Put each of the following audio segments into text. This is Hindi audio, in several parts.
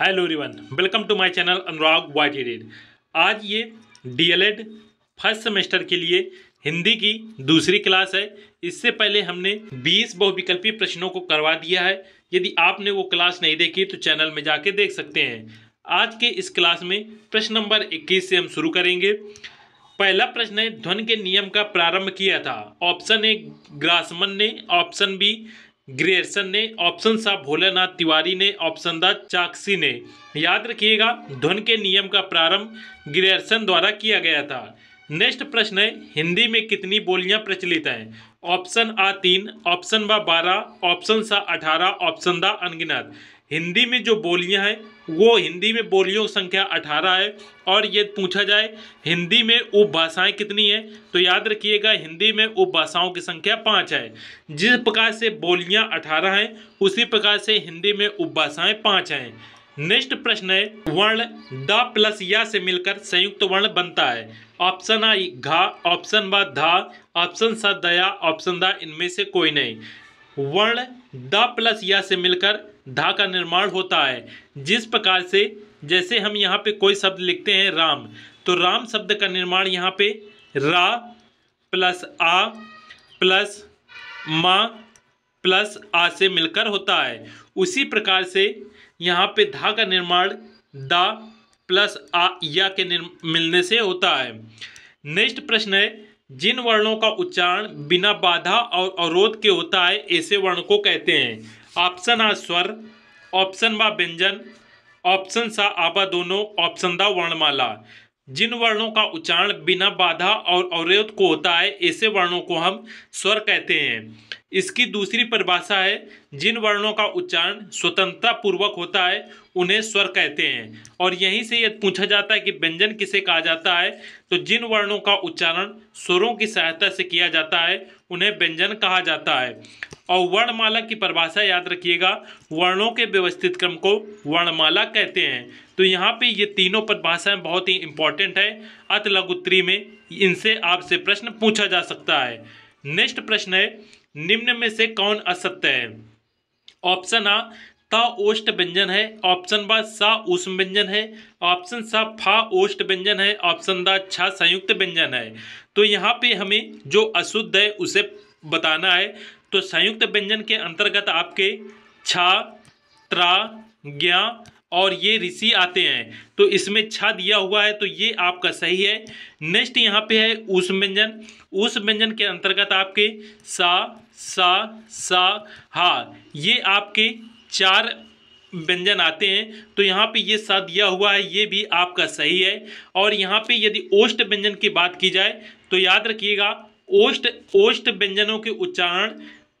hello everyone welcome to my channel Anurag Y T आज ये डीएलएड फर्स्ट सेमेस्टर के लिए हिंदी की दूसरी क्लास है इससे पहले हमने 20 बहुविकल्पी प्रश्नों को करवा दिया है यदि आपने वो क्लास नहीं देखी तो चैनल में जाके देख सकते हैं आज के इस क्लास में प्रश्न नंबर 21 से हम शुरू करेंगे पहला प्रश्न है ध्वन के नियम का प्रारंभ किया था ऑप्शन ए ग्रासमन ने ऑप्शन बी ग्रियर्सन ने ऑप्शन सा भोलानाथ तिवारी ने ऑप्शन दा चाकसी ने याद रखिएगा ध्वन के नियम का प्रारंभ ग्रियर्सन द्वारा किया गया था नेक्स्ट प्रश्न है हिंदी में कितनी बोलियां प्रचलित हैं ऑप्शन आ तीन ऑप्शन बा बारह ऑप्शन सा अठारह ऑप्शन दा अनगिनत हिंदी में जो बोलियां हैं वो हिंदी में बोलियों की संख्या अठारह है और ये पूछा जाए हिंदी में उपभाषाएं कितनी है तो याद रखिएगा हिंदी में उपभाषाओं की संख्या पाँच है जिस प्रकार से बोलियां अठारह हैं उसी प्रकार से हिंदी में उपभाषाएं पाँच हैं नेक्स्ट प्रश्न है वर्ण द प्लस या से मिलकर संयुक्त वर्ण बनता है ऑप्शन आ घा ऑप्शन बा धा ऑप्शन सा दया ऑप्शन द इनमें से कोई नहीं वर्ण द प्लस या से मिलकर धा का निर्माण होता है जिस प्रकार से जैसे हम यहाँ पे कोई शब्द लिखते हैं राम तो राम शब्द का निर्माण यहाँ पे रा प्लस आ प्लस मा प्लस आ से मिलकर होता है उसी प्रकार से यहाँ पे धा का निर्माण दा प्लस आ या के मिलने से होता है नेक्स्ट प्रश्न है जिन वर्णों का उच्चारण बिना बाधा और अवरोध के होता है ऐसे वर्ण को कहते हैं ऑप्शन आ स्वर ऑप्शन बा व्यंजन ऑप्शन सा आबा दोनों ऑप्शन दा वर्णमाला जिन वर्णों का उच्चारण बिना बाधा और अवरोध को होता है ऐसे वर्णों को हम स्वर कहते हैं इसकी दूसरी परिभाषा है जिन वर्णों का उच्चारण स्वतंत्रता पूर्वक होता है उन्हें स्वर कहते हैं और यहीं से यह पूछा जाता है कि व्यंजन किसे कहा जाता है तो जिन वर्णों का उच्चारण स्वरों की सहायता से किया जाता है उन्हें व्यंजन कहा जाता है और वर्णमाला की परिभाषा याद रखिएगा वर्णों के व्यवस्थित क्रम को वर्णमाला कहते हैं तो यहाँ पे ये तीनों परिभाषाएं बहुत ही इंपॉर्टेंट है अत लघुत्री में इनसे आपसे प्रश्न पूछा जा सकता है नेक्स्ट प्रश्न है निम्न में से कौन असत्य है ऑप्शन आ ता ओष्ट व्यंजन है ऑप्शन बा सा उष्म व्यंजन है ऑप्शन सा फा ओष्ट व्यंजन है ऑप्शन दा छा संयुक्त व्यंजन है तो यहाँ पे हमें जो अशुद्ध है उसे बताना है तो संयुक्त व्यंजन के अंतर्गत आपके छा त्रा ज्ञा और ये ऋषि आते हैं तो इसमें छा दिया हुआ है तो ये आपका सही है नेक्स्ट यहाँ पे है उष्म व्यंजन उष्म व्यंजन के अंतर्गत आपके सा सा सा हा ये आपके चार व्यंजन आते हैं तो यहाँ पे ये सा दिया हुआ है ये भी आपका सही है और यहाँ पे यदि ओष्ट व्यंजन की बात की जाए तो याद रखिएगा ओष्ट ओष्ट व्यंजनों के उच्चारण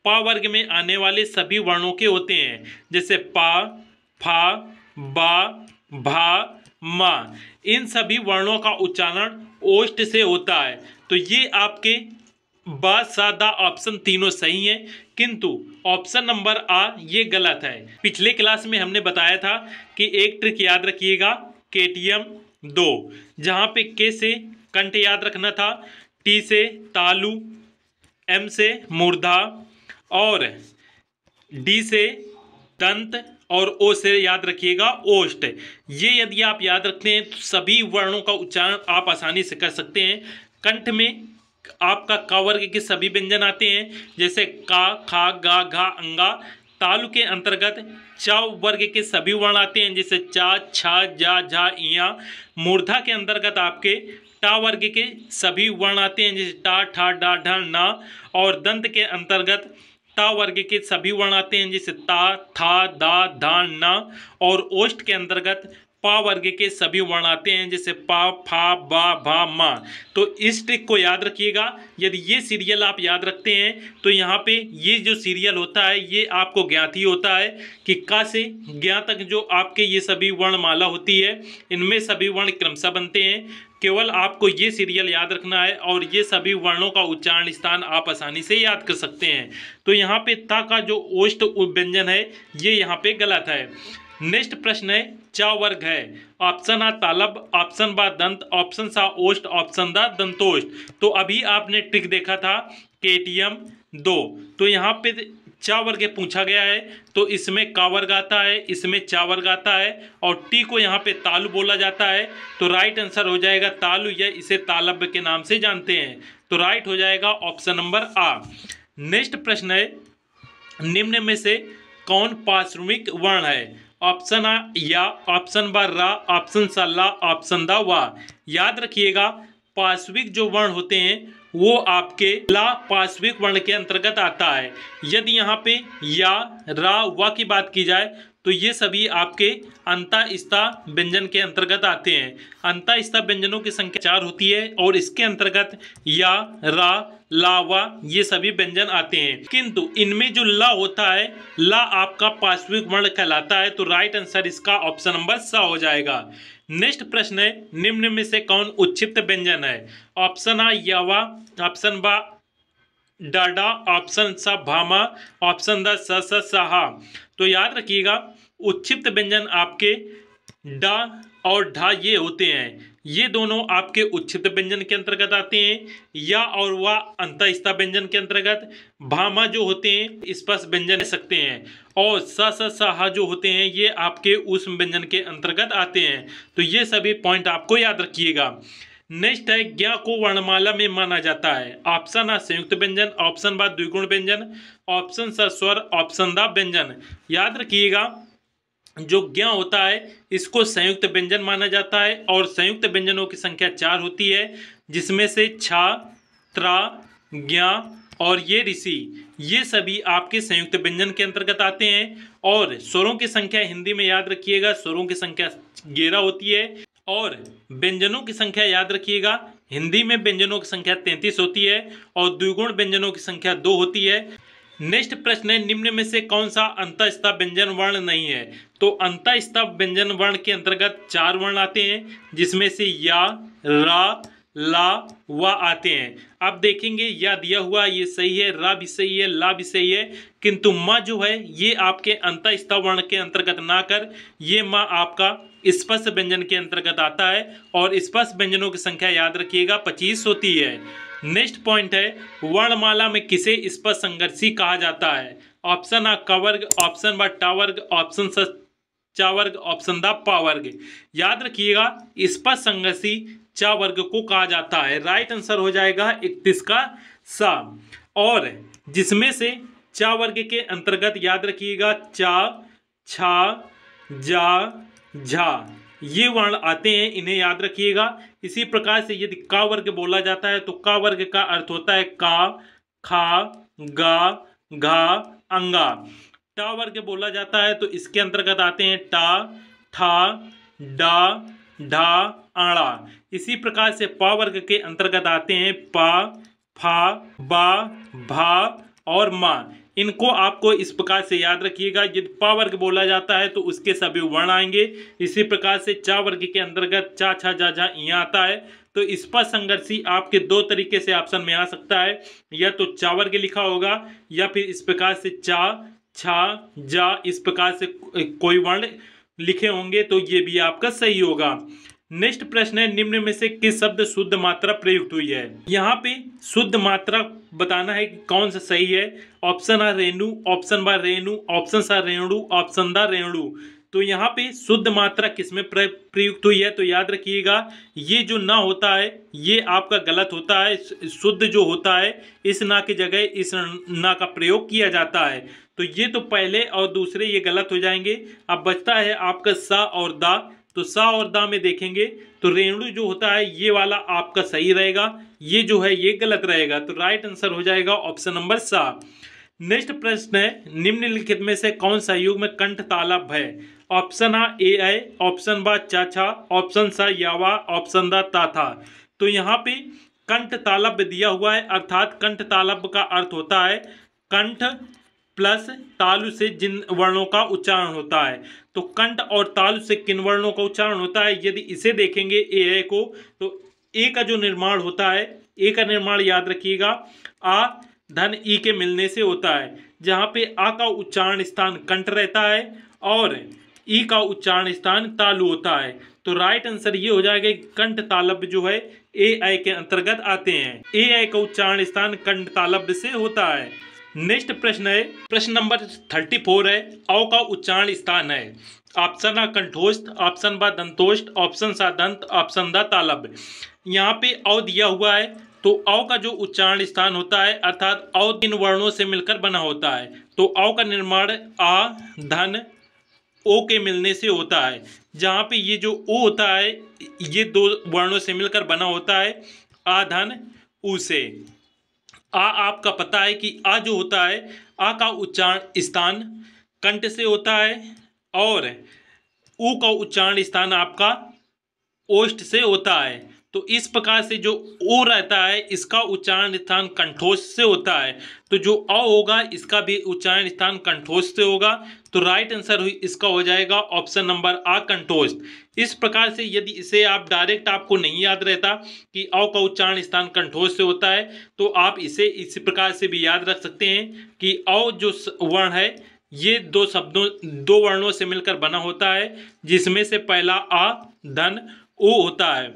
पा वर्ग में आने वाले सभी वर्णों के होते हैं जैसे पा फा बा भा मा इन सभी वर्णों का उच्चारण ओष्ट से होता है तो ये आपके ब सादा ऑप्शन तीनों सही हैं किंतु ऑप्शन नंबर आ ये गलत है पिछले क्लास में हमने बताया था कि एक ट्रिक याद रखिएगा के टी एम दो जहाँ पे के से कंठ याद रखना था टी से तालू एम से मुर्धा और डी से दंत और ओ से याद रखिएगा ओष्ट ये यदि आप याद रखते हैं तो सभी वर्णों का उच्चारण आप आसानी से कर सकते हैं कंठ में आपका का वर्ग के सभी व्यंजन आते हैं जैसे का खा गा घा अंगा तालु के अंतर्गत च वर्ग के सभी वर्ण आते हैं जैसे चा छा जा झा इया मूर्धा के अंतर्गत आपके टा वर्ग के सभी वर्ण आते हैं जैसे टा ठा डा ढा ना और दंत के अंतर्गत ता वर्ग के सभी वर्ण आते हैं जैसे ता था दा धा ना और ओष्ठ के अंतर्गत पा वर्ग के सभी वर्ण आते हैं जैसे पा फा बा भा मा तो इस ट्रिक को याद रखिएगा यदि ये सीरियल आप याद रखते हैं तो यहाँ पे ये जो सीरियल होता है ये आपको ज्ञात ही होता है कि का से ज्ञा तक जो आपके ये सभी वर्णमाला होती है इनमें सभी वर्ण क्रमशः बनते हैं केवल आपको ये सीरियल याद रखना है और ये सभी वर्णों का उच्चारण स्थान आप आसानी से याद कर सकते हैं तो यहाँ पे ता का जो ओष्ट व्यंजन है ये यहाँ पे गलत है नेक्स्ट प्रश्न है क्या वर्ग है ऑप्शन आ तालब ऑप्शन बा दंत ऑप्शन सा ओष्ट ऑप्शन दा दंतोष्ट तो अभी आपने ट्रिक देखा था के टी एम दो तो यहाँ पे चा वर्ग पूछा गया है तो इसमें का वर्ग आता है इसमें चा वर्ग आता है और टी को यहाँ पे तालु बोला जाता है तो राइट आंसर हो जाएगा तालु या इसे तालब के नाम से जानते हैं तो राइट हो जाएगा ऑप्शन नंबर आ नेक्स्ट प्रश्न है निम्न में से कौन पार्श्विक वर्ण है ऑप्शन आ या ऑप्शन ब रा ऑप्शन ला ऑप्शन द वा याद रखिएगा पाश्विक जो वर्ण होते हैं वो आपके ला पाश्विक वर्ण के अंतर्गत आता है यदि यहाँ पे या रा वा की बात की जाए तो ये सभी आपके इस्ता व्यंजन के अंतर्गत आते हैं इस्ता व्यंजनों की संख्या चार होती है और इसके अंतर्गत या रा लावा ये सभी व्यंजन आते हैं किंतु इनमें जो ला होता है ला आपका पांचवी वर्ण कहलाता है तो राइट आंसर इसका ऑप्शन नंबर स हो जाएगा नेक्स्ट प्रश्न है निम्न में से कौन उच्छिप्त व्यंजन है ऑप्शन आ यावा ऑप्शन बा डाडा ऑप्शन स भामा ऑप्शन द स सहा तो याद रखिएगा उच्छिप्त व्यंजन आपके डा और ढा ये होते हैं ये दोनों आपके उच्छित व्यंजन के अंतर्गत आते हैं या और वह अंतस्था व्यंजन के अंतर्गत भामा जो होते हैं स्पर्श व्यंजन सकते हैं और स स सहा जो होते हैं ये आपके उष्म व्यंजन के अंतर्गत आते हैं तो ये सभी पॉइंट आपको याद रखिएगा नेक्स्ट है ज्ञा को वर्णमाला में माना जाता है ऑप्शन है संयुक्त व्यंजन ऑप्शन बा द्विगुण व्यंजन ऑप्शन स स्वर ऑप्शन द व्यंजन याद रखिएगा जो ज्ञ होता है इसको संयुक्त व्यंजन माना जाता है और संयुक्त व्यंजनों की संख्या चार होती है जिसमें से छा त्रा ज्ञा और ये ऋषि ये सभी आपके संयुक्त व्यंजन के अंतर्गत आते हैं और स्वरों की संख्या हिंदी में याद रखिएगा स्वरों की संख्या ग्यारह होती है और व्यंजनों की संख्या याद रखिएगा हिंदी में व्यंजनों की संख्या तैंतीस होती है और द्विगुण व्यंजनों की संख्या दो होती है नेक्स्ट प्रश्न है निम्न में से कौन सा अंतस्ता व्यंजन वर्ण नहीं है तो अंतस्था व्यंजन वर्ण के अंतर्गत चार वर्ण आते हैं जिसमें से या रा ला व आते हैं अब देखेंगे या दिया हुआ ये सही है रा भी सही है ला भी सही है किंतु माँ जो है ये आपके अंतस्था वर्ण के अंतर्गत ना कर ये माँ आपका स्पष्ट व्यंजन के अंतर्गत आता है और स्पष्ट व्यंजनों की संख्या याद रखिएगा पच्चीस होती है नेक्स्ट पॉइंट है वर्णमाला में किसे स्पष्ट संघर्षी कहा जाता है ऑप्शन आ कवर्ग ऑप्शन व टावर्ग ऑप्शन स चावर्ग ऑप्शन द पावर्ग याद रखिएगा स्पष्ट संघर्षी चावर्ग को कहा जाता है राइट आंसर हो जाएगा इकतीस का सा और जिसमें से चा वर्ग के अंतर्गत याद रखिएगा चा छा जा झा ये वर्ण आते हैं इन्हें याद रखिएगा इसी प्रकार से यदि का वर्ग बोला जाता है तो का वर्ग का अर्थ होता है का खा गा घा अंगा टा वर्ग बोला जाता है तो इसके अंतर्गत आते हैं टा ठा डा ढा आड़ा इसी प्रकार से पा वर्ग के अंतर्गत आते हैं पा फा बा भा और मा इनको आपको इस प्रकार से याद रखिएगा यदि पा वर्ग बोला जाता है तो उसके सभी वर्ण आएंगे इसी प्रकार से चा वर्ग के अंतर्गत चा छा जा जा आता है तो पर संघर्षी आपके दो तरीके से ऑप्शन में आ सकता है या तो चा वर्ग लिखा होगा या फिर इस प्रकार से चा छा जा इस प्रकार से कोई वर्ण लिखे होंगे तो ये भी आपका सही होगा नेक्स्ट प्रश्न है निम्न में से किस शब्द शुद्ध मात्रा प्रयुक्त हुई है यहाँ पे शुद्ध मात्रा बताना है कि कौन सा सही है ऑप्शन आ रेणु ऑप्शन बा रेणु ऑप्शन सा रेणु ऑप्शन दा रेणु तो यहाँ पे शुद्ध मात्रा किसमें प्रयुक्त हुई है तो याद रखिएगा ये जो ना होता है ये आपका गलत होता है शुद्ध जो होता है इस ना की जगह इस ना का प्रयोग किया जाता है तो ये तो पहले और दूसरे ये गलत हो जाएंगे अब बचता है आपका सा और दा तो सा और दा में देखेंगे तो रेणु जो होता है ये वाला आपका सही रहेगा ये जो है ये गलत रहेगा तो राइट आंसर हो जाएगा ऑप्शन नंबर सा नेक्स्ट प्रश्न है निम्नलिखित में से कौन सा युग में कंठ तालाब है ऑप्शन आ ए आए ऑप्शन बा चाचा ऑप्शन सा यावा ऑप्शन दा ताथा तो यहाँ पे कंठ तालब दिया हुआ है अर्थात कंठ तालब का अर्थ होता है कंठ प्लस तालु से जिन वर्णों का उच्चारण होता है तो कंठ और तालु से किन वर्णों का उच्चारण होता है यदि इसे देखेंगे ए ए को तो ए का जो निर्माण होता है ए का निर्माण याद रखिएगा आ धन ई के मिलने से होता है जहाँ पे आ का उच्चारण स्थान कंठ रहता है और ई का उच्चारण स्थान तालु होता है तो राइट आंसर ये हो जाएगा कंठ तालब जो है ए आई के अंतर्गत आते हैं ए आई का उच्चारण स्थान कंठ तालब से होता है नेक्स्ट प्रश्न है प्रश्न नंबर थर्टी फोर है औ का उच्चारण स्थान है ऑप्शन आ कंठोस्त ऑप्शन बा दंतोष्ट ऑप्शन सा दंत ऑप्शन द तालब यहाँ पे औ दिया हुआ है तो औ का जो उच्चारण स्थान होता है अर्थात औ तीन वर्णों से मिलकर बना होता है तो औ का निर्माण आ धन ओ के मिलने से होता है जहाँ पे ये जो ओ होता है ये दो वर्णों से मिलकर बना होता है आ धन ऊ से आ आपका पता है कि आ जो होता है आ का उच्चारण स्थान कंठ से होता है और ऊ का उच्चारण स्थान आपका ओष्ठ से होता है तो इस प्रकार से जो ओ रहता है इसका उच्चारण स्थान कंठोष से होता है तो जो अ होगा इसका भी उच्चारण स्थान कंठोष से होगा तो राइट आंसर इसका हो जाएगा ऑप्शन नंबर आ कंठोष इस प्रकार से यदि इसे आप डायरेक्ट आपको नहीं याद रहता कि औ का उच्चारण स्थान कंठोर से होता है तो आप इसे इस प्रकार से भी याद रख सकते हैं कि औ जो वर्ण है ये दो शब्दों दो वर्णों से मिलकर बना होता है जिसमें से पहला आ धन ओ होता है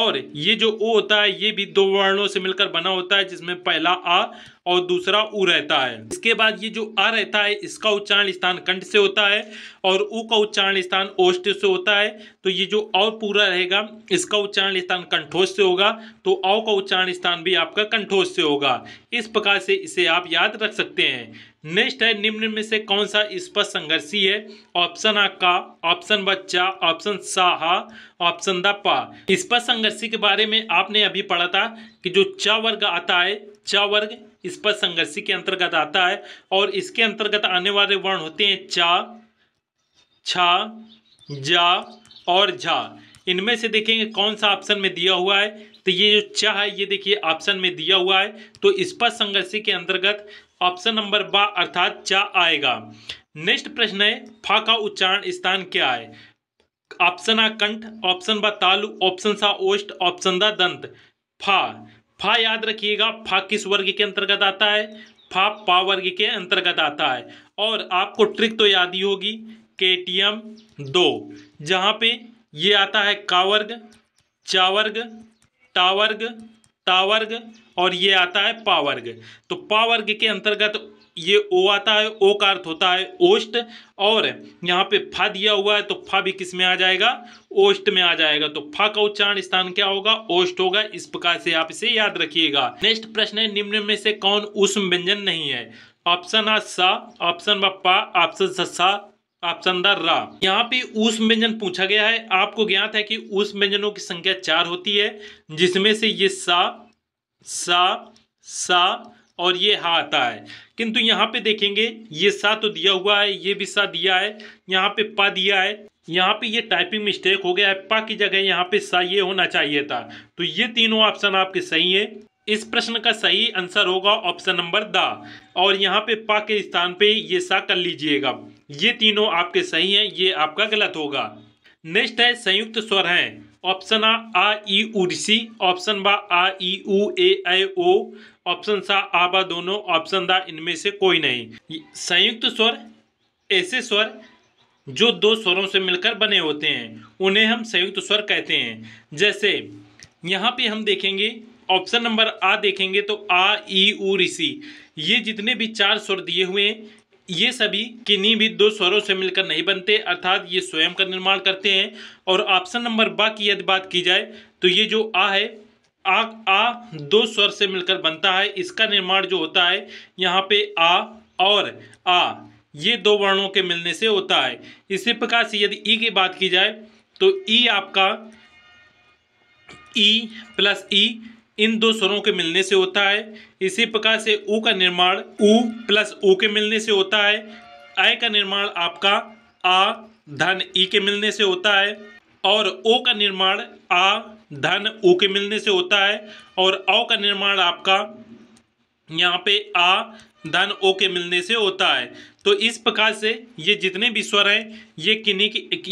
और ये जो ओ होता है ये भी दो वर्णों से मिलकर बना होता है जिसमें पहला आ और दूसरा उ रहता है इसके बाद ये जो आ रहता है इसका उच्चारण स्थान कंठ से होता है और उ का उच्चारण स्थान ओष्ठ से होता है तो ये जो औ पूरा रहेगा इसका उच्चारण स्थान कंठोष से होगा तो औ का उच्चारण स्थान भी आपका कंठोष से होगा इस प्रकार से इसे आप याद रख सकते हैं नेक्स्ट है निम्न में से कौन सा स्पष्ट संघर्षी है ऑप्शन आ का ऑप्शन बच्चा ऑप्शन साहा ऑप्शन द पा स्पष्ट संघर्षी के बारे में आपने अभी पढ़ा था कि जो च वर्ग आता है चा वर्ग इस पर संघर्षी के अंतर्गत आता है और इसके अंतर्गत आने वाले वर्ण होते हैं चा छा जा और झा इनमें से देखेंगे कौन सा ऑप्शन में दिया हुआ है तो ये जो चा है ये देखिए ऑप्शन में दिया हुआ है तो इस पर संघर्षी के अंतर्गत ऑप्शन नंबर बा अर्थात चा आएगा नेक्स्ट प्रश्न है फा का उच्चारण स्थान क्या है ऑप्शन आ कंठ ऑप्शन बा तालु ऑप्शन सा ओष्ट ऑप्शन दा दंत फा फा याद रखिएगा फा किस वर्ग के अंतर्गत आता है फा पा वर्ग के अंतर्गत आता है और आपको ट्रिक तो याद ही होगी के टी एम दो जहाँ पे ये आता है कावर्ग चावर्ग टावर्ग टावर्ग और ये आता है पावर्ग तो पावर्ग के अंतर्गत ये ओ आता है ओ का अर्थ होता है ओष्ट और यहाँ पे फा दिया हुआ है तो फा भी किस में आ जाएगा ओष्ट में आ जाएगा तो फा का उच्चारण स्थान क्या होगा ओष्ट होगा इस प्रकार से आप इसे याद रखिएगा नेक्स्ट प्रश्न है निम्न में से कौन उष्म व्यंजन नहीं है ऑप्शन आ सा ऑप्शन ब पा ऑप्शन सा ऑप्शन द रा यहाँ पे उष्म व्यंजन पूछा गया है आपको ज्ञात है कि उष्म व्यंजनों की संख्या चार होती है जिसमें से ये सा सा सा और ये हा आता है किंतु यहाँ पे देखेंगे ये सा तो दिया हुआ है ये भी सा दिया है यहाँ पे पा दिया है यहाँ पे ये टाइपिंग मिस्टेक हो गया है पा की जगह यहाँ पे सा ये होना चाहिए था तो ये तीनों ऑप्शन आपके सही है इस प्रश्न का सही आंसर होगा ऑप्शन नंबर द और यहाँ पे पा के स्थान पे ये सा कर लीजिएगा ये तीनों आपके सही हैं ये आपका गलत होगा नेक्स्ट है संयुक्त स्वर हैं ऑप्शन आ आ ई उड़सी ऑप्शन बा आ ई ए आई ओ ऑप्शन सा आबा दोनों ऑप्शन दा इनमें से कोई नहीं संयुक्त स्वर ऐसे स्वर जो दो स्वरों से मिलकर बने होते हैं उन्हें हम संयुक्त स्वर कहते हैं जैसे यहाँ पे हम देखेंगे ऑप्शन नंबर आ देखेंगे तो आ ई उ ऋषि ये जितने भी चार स्वर दिए हुए हैं ये सभी किन्हीं भी दो स्वरों से मिलकर नहीं बनते अर्थात ये स्वयं का निर्माण करते हैं और ऑप्शन नंबर बा की यदि बात की जाए तो ये जो आ है आ आ दो स्वर से मिलकर बनता है इसका निर्माण जो होता है यहाँ पे आ और आ ये दो वर्णों के मिलने से होता है इसी प्रकार से यदि ई की बात की जाए तो ई आपका ई प्लस ई इन दो स्वरों के मिलने से होता है इसी प्रकार से ऊ का निर्माण ऊ प्लस ऊ के मिलने से होता है आय का निर्माण आपका आ धन ई के मिलने से होता है और ओ का निर्माण आ धन ओ के मिलने से होता है और औ का निर्माण आपका यहाँ पे आ धन ओ के मिलने से होता है तो इस प्रकार से ये जितने भी स्वर हैं ये किन्हीं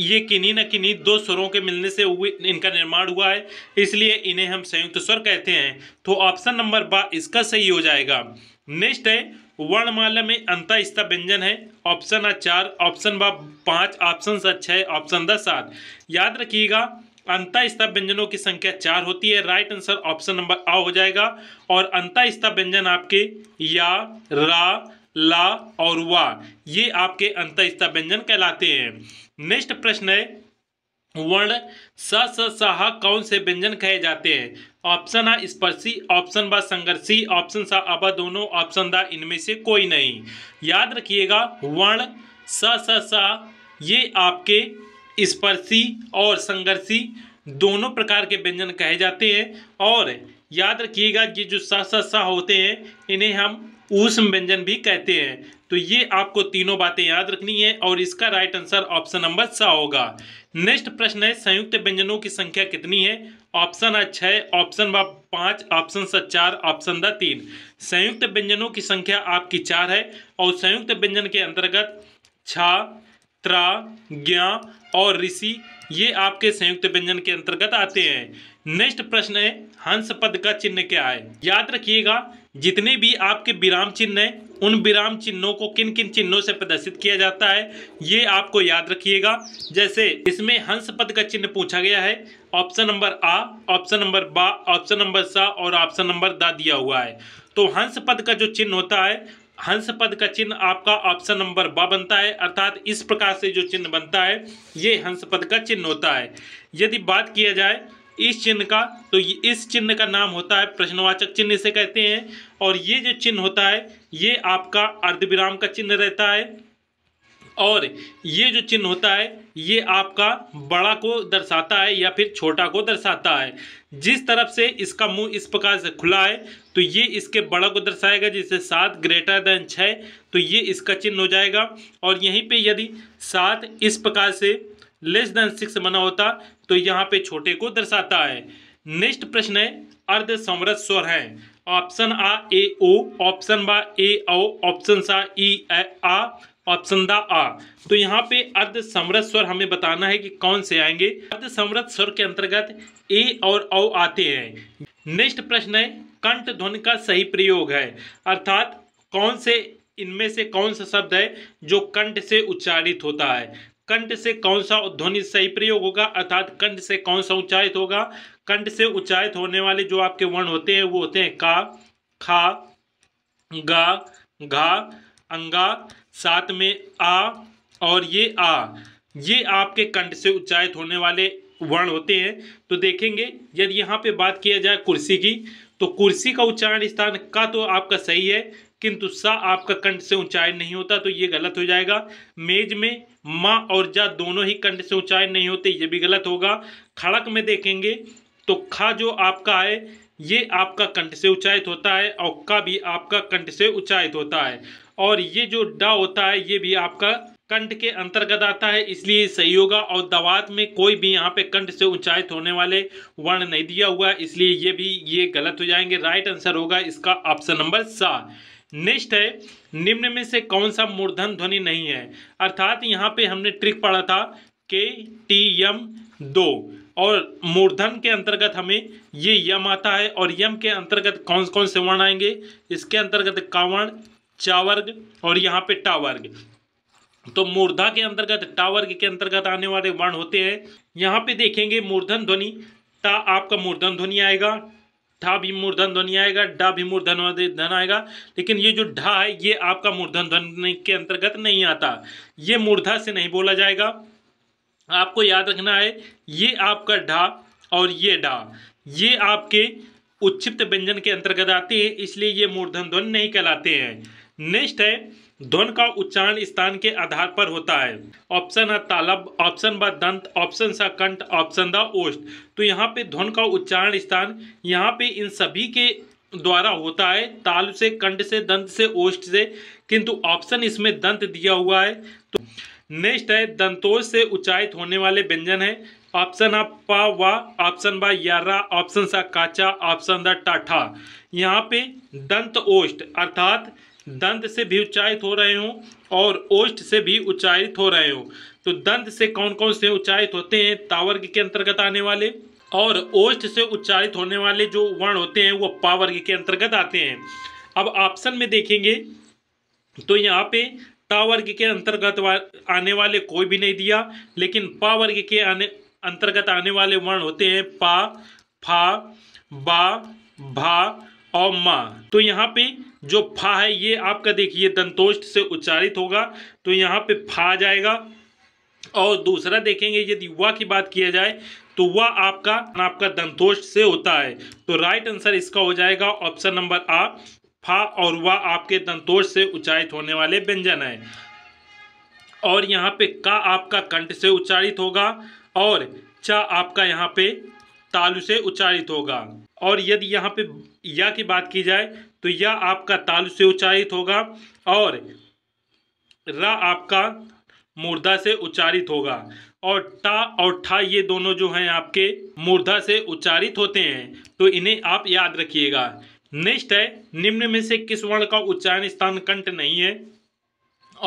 ये किन्हीं न किन्हीं दो स्वरों के मिलने से हुए इनका निर्माण हुआ है इसलिए इन्हें हम संयुक्त स्वर कहते हैं तो ऑप्शन नंबर बा इसका सही हो जाएगा नेक्स्ट है वर्णमाला में अंतःस्था व्यंजन है ऑप्शन आ चार ऑप्शन बा पाँच ऑप्शन छः ऑप्शन द सात याद रखिएगा अंता व्यंजनों की संख्या चार होती है राइट आंसर ऑप्शन नंबर आ हो जाएगा और अंता व्यंजन आपके या रा ला और वा ये आपके अंतस्था व्यंजन कहलाते हैं नेक्स्ट प्रश्न है वर्ण स स सहा कौन से व्यंजन कहे जाते हैं ऑप्शन आ स्पर्शी ऑप्शन बा संघर्षी ऑप्शन सा अब दोनों ऑप्शन दा इनमें से कोई नहीं याद रखिएगा वर्ण स स सा ये आपके स्पर्शी और संघर्षी दोनों प्रकार के व्यंजन कहे जाते हैं और याद रखिएगा ये जो सा सा सा होते हैं इन्हें हम ऊष्म व्यंजन भी कहते हैं तो ये आपको तीनों बातें याद रखनी है और इसका राइट आंसर ऑप्शन नंबर सा होगा नेक्स्ट प्रश्न है संयुक्त व्यंजनों की संख्या कितनी है ऑप्शन है छः ऑप्शन व पाँच ऑप्शन सा चार ऑप्शन द तीन संयुक्त व्यंजनों की संख्या आपकी चार है और संयुक्त व्यंजन के अंतर्गत छा त्रा ज्ञा और ऋषि ये आपके संयुक्त व्यंजन के अंतर्गत आते हैं नेक्स्ट प्रश्न है हंस पद का चिन्ह क्या है याद रखिएगा जितने भी आपके विराम चिन्ह हैं उन विराम चिन्हों को किन किन चिन्हों से प्रदर्शित किया जाता है ये आपको याद रखिएगा जैसे इसमें हंस पद का चिन्ह पूछा गया है ऑप्शन नंबर आ ऑप्शन नंबर बा ऑप्शन नंबर सा और ऑप्शन नंबर दा दिया हुआ है तो हंस पद का जो चिन्ह होता है हंस पद का चिन्ह आपका ऑप्शन नंबर ब बनता है अर्थात इस प्रकार से जो चिन्ह बनता है ये हंस पद का चिन्ह होता है यदि बात किया जाए इस चिन्ह का तो इस चिन्ह का नाम होता है प्रश्नवाचक चिन्ह इसे कहते हैं और ये जो चिन्ह होता है ये आपका अर्धविराम का चिन्ह रहता है और ये जो चिन्ह होता है ये आपका बड़ा को दर्शाता है या फिर छोटा को दर्शाता है जिस तरफ से इसका मुंह इस प्रकार से खुला है तो ये इसके बड़ा को दर्शाएगा जिससे सात ग्रेटर देन छः तो ये इसका चिन्ह हो जाएगा और यहीं पे यदि सात इस प्रकार से लेस देन सिक्स बना होता तो यहाँ पे छोटे को दर्शाता है नेक्स्ट प्रश्न है अर्ध समृत स्वर हैं ऑप्शन आ ए ओ ऑप्शन बा ए ओ ऑप्शन सा ई ए आ ऑप्शन द आ तो यहाँ पे अर्ध समृत स्वर हमें बताना है कि कौन से आएंगे अर्ध समृत स्वर के अंतर्गत ए और औ आते हैं नेक्स्ट प्रश्न है कंठ ध्वनि का सही प्रयोग है अर्थात कौन से इनमें से कौन सा शब्द है जो कंठ से उच्चारित होता है कंठ से कौन सा ध्वनि सही प्रयोग होगा अर्थात कंठ से कौन सा उच्चारित होगा कंठ से उच्चारित होने वाले जो आपके वर्ण होते हैं वो होते हैं का खा गा घा अंगा साथ में आ और ये आ ये आपके कंठ से उच्चारित होने वाले वर्ण होते हैं तो देखेंगे यदि यहाँ पे बात किया जाए कुर्सी की तो कुर्सी का उच्चारण स्थान का तो आपका सही है किंतु सा आपका कंठ से उच्चारण नहीं होता तो ये गलत हो जाएगा मेज में माँ और जा दोनों ही कंठ से उच्चारण नहीं होते ये भी गलत होगा खड़क में देखेंगे तो खा जो आपका है ये आपका कंठ से उच्चारित होता है और का भी आपका कंठ से उच्चारित होता है और ये जो डा होता है ये भी आपका कंठ के अंतर्गत आता है इसलिए सही होगा और दवात में कोई भी यहाँ पे कंठ से ऊंचाई होने वाले वर्ण नहीं दिया हुआ है इसलिए ये भी ये गलत हो जाएंगे राइट आंसर होगा इसका ऑप्शन नंबर सा नेक्स्ट है निम्न में से कौन सा मूर्धन ध्वनि नहीं है अर्थात यहाँ पे हमने ट्रिक पढ़ा था के टी यम दो और मूर्धन के अंतर्गत हमें ये यम आता है और यम के अंतर्गत कौन कौन से वर्ण आएंगे इसके अंतर्गत कावर्ण चावर्ग और यहाँ पे टावर्ग तो मूर्धा के अंतर्गत टावर्ग के अंतर्गत आने वाले वर्ण होते हैं यहाँ पे देखेंगे मूर्धन ध्वनि टा आपका मूर्धन ध्वनि आएगा ठा भी मूर्धन ध्वनि आएगा डा भी मूर्धन धन आएगा लेकिन ये जो ढा है ये आपका मूर्धन ध्वनि के अंतर्गत नहीं आता ये मूर्धा से नहीं बोला जाएगा आपको याद रखना है ये आपका ढा और ये डा ये आपके उच्छिप्त व्यंजन के अंतर्गत आते हैं इसलिए ये मूर्धन ध्वनि नहीं कहलाते हैं नेक्स्ट है ध्वन का उच्चारण स्थान के आधार पर होता है ऑप्शन है तालब ऑप्शन ब दंत ऑप्शन सा कंठ ऑप्शन द ओष्ट तो यहाँ पे ध्वन का उच्चारण स्थान यहाँ पे इन सभी के द्वारा होता है ताल से कंठ से दंत से ओष्ट से किंतु ऑप्शन इसमें दंत दिया हुआ है तो नेक्स्ट है दंतोष से उच्चारित होने वाले व्यंजन है ऑप्शन आ पा वा ऑप्शन बा यारा ऑप्शन सा काचा ऑप्शन द टाठा यहाँ पे दंत ओष्ट अर्थात दंत से भी उच्चारित हो रहे हों और ओष्ठ से भी उच्चारित हो रहे हों तो दंत से कौन कौन से उच्चारित होते हैं तावर्ग के अंतर्गत आने वाले और ओष्ठ से उच्चारित होने वाले जो वर्ण होते हैं वो पावर्ग के अंतर्गत आते हैं अब ऑप्शन में देखेंगे तो यहाँ पे तावर्ग के अंतर्गत आने वाले कोई भी नहीं दिया लेकिन पावर्ग के आने अंतर्गत आने वाले वर्ण होते हैं पा फा बा भा और मा तो यहाँ पे जो फा है ये आपका देखिए दंतोष्ट से उच्चारित होगा तो यहाँ पे फा जाएगा और दूसरा देखेंगे यदि वा की बात किया जाए तो वह आपका आपका दंतोष्ट से होता है तो राइट आंसर इसका हो जाएगा ऑप्शन नंबर आ फा और वह आपके दंतोष से उच्चारित होने वाले व्यंजन है और यहाँ पे का आपका कंठ से उच्चारित होगा और चा आपका यहाँ पे तालु से उच्चारित होगा और यदि यहाँ पे या की बात की जाए तो यह आपका तालु से उच्चारित होगा और र आपका मूर्धा से उच्चारित होगा और टा और ठा ये दोनों जो हैं आपके मूर्धा से उच्चारित होते हैं तो इन्हें आप याद रखिएगा नेक्स्ट है निम्न में से किस वर्ण का उच्चारण स्थान कंट नहीं है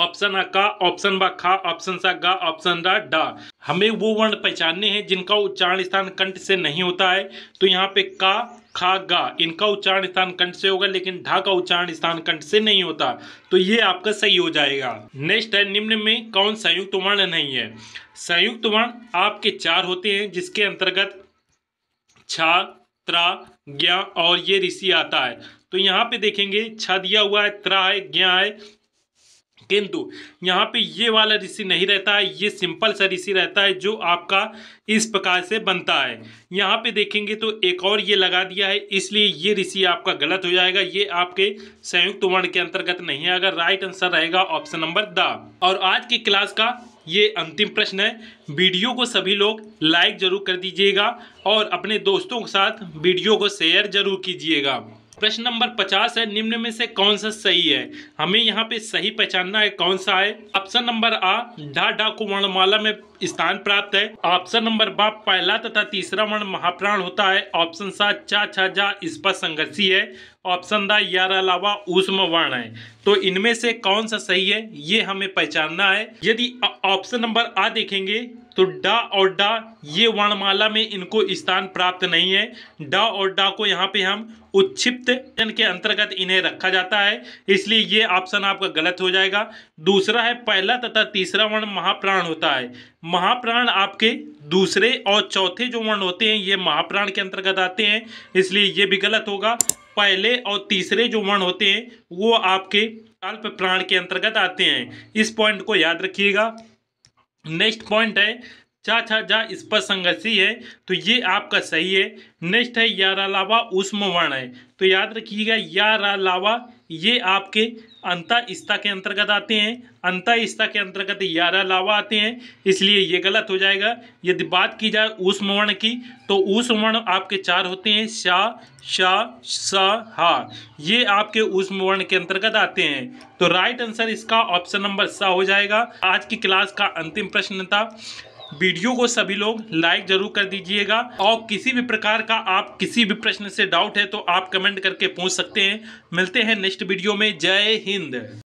ऑप्शन अ का ऑप्शन ब खा ऑप्शन सा गा ऑप्शन रा डा हमें वो वर्ण पहचानने हैं जिनका उच्चारण स्थान कंठ से नहीं होता है तो यहाँ पे का खागा इनका उच्चारण स्थान कंठ से होगा लेकिन ढा का उच्चारण स्थान कंठ से नहीं होता तो ये आपका सही हो जाएगा नेक्स्ट है निम्न में कौन संयुक्त वर्ण नहीं है संयुक्त वर्ण आपके चार होते हैं जिसके अंतर्गत छा त्रा ज्ञा और ये ऋषि आता है तो यहाँ पे देखेंगे छ दिया हुआ है त्रा है ज्ञा है किंतु यहाँ पे ये वाला ऋषि नहीं रहता है ये सिंपल सा ऋषि रहता है जो आपका इस प्रकार से बनता है यहाँ पे देखेंगे तो एक और ये लगा दिया है इसलिए ये ऋषि आपका गलत हो जाएगा ये आपके संयुक्त वर्ण के अंतर्गत नहीं आएगा राइट आंसर रहेगा ऑप्शन नंबर द और आज की क्लास का ये अंतिम प्रश्न है वीडियो को सभी लोग लाइक ज़रूर कर दीजिएगा और अपने दोस्तों के साथ वीडियो को शेयर ज़रूर कीजिएगा प्रश्न नंबर पचास है निम्न में से कौन सा सही है हमें यहाँ पे सही पहचानना है कौन सा है ऑप्शन नंबर आ ढा ढा को वर्णमाला में स्थान प्राप्त है ऑप्शन नंबर बा पहला तथा तीसरा वर्ण महाप्राण होता है ऑप्शन सात चा छा जा इसपा संघर्षी है ऑप्शन दा यार अलावा ऊष्म वर्ण है तो इनमें से कौन सा सही है ये हमें पहचानना है यदि ऑप्शन नंबर आ देखेंगे तो डा और डा ये वर्णमाला में इनको स्थान प्राप्त नहीं है डा और डा को यहाँ पे हम उत्प्त के अंतर्गत इन्हें रखा जाता है इसलिए ये ऑप्शन आपका गलत हो जाएगा दूसरा है पहला तथा तीसरा वर्ण महाप्राण होता है महाप्राण आपके दूसरे और चौथे जो वर्ण होते हैं ये महाप्राण के अंतर्गत आते हैं इसलिए ये भी गलत होगा पहले और तीसरे जो वर्ण होते हैं वो आपके अल्प प्राण के अंतर्गत आते हैं इस पॉइंट को याद रखिएगा नेक्स्ट पॉइंट है चा छा जा इस पर संघर्षी है तो ये आपका सही है नेक्स्ट है यारा लावा उष्म वर्ण है तो याद रखिएगा यारा लावा ये आपके अंता इस्ता के अंतर्गत आते हैं अंता इस्ता के अंतर्गत ग्यारह लावा आते हैं इसलिए ये गलत हो जाएगा यदि बात की जाए ऊस वर्ण की तो ऊस वर्ण आपके चार होते हैं शा शा सा हा ये आपके ऊस वर्ण के अंतर्गत आते हैं तो राइट आंसर इसका ऑप्शन नंबर सा हो जाएगा आज की क्लास का अंतिम प्रश्न था वीडियो को सभी लोग लाइक जरूर कर दीजिएगा और किसी भी प्रकार का आप किसी भी प्रश्न से डाउट है तो आप कमेंट करके पूछ सकते हैं मिलते हैं नेक्स्ट वीडियो में जय हिंद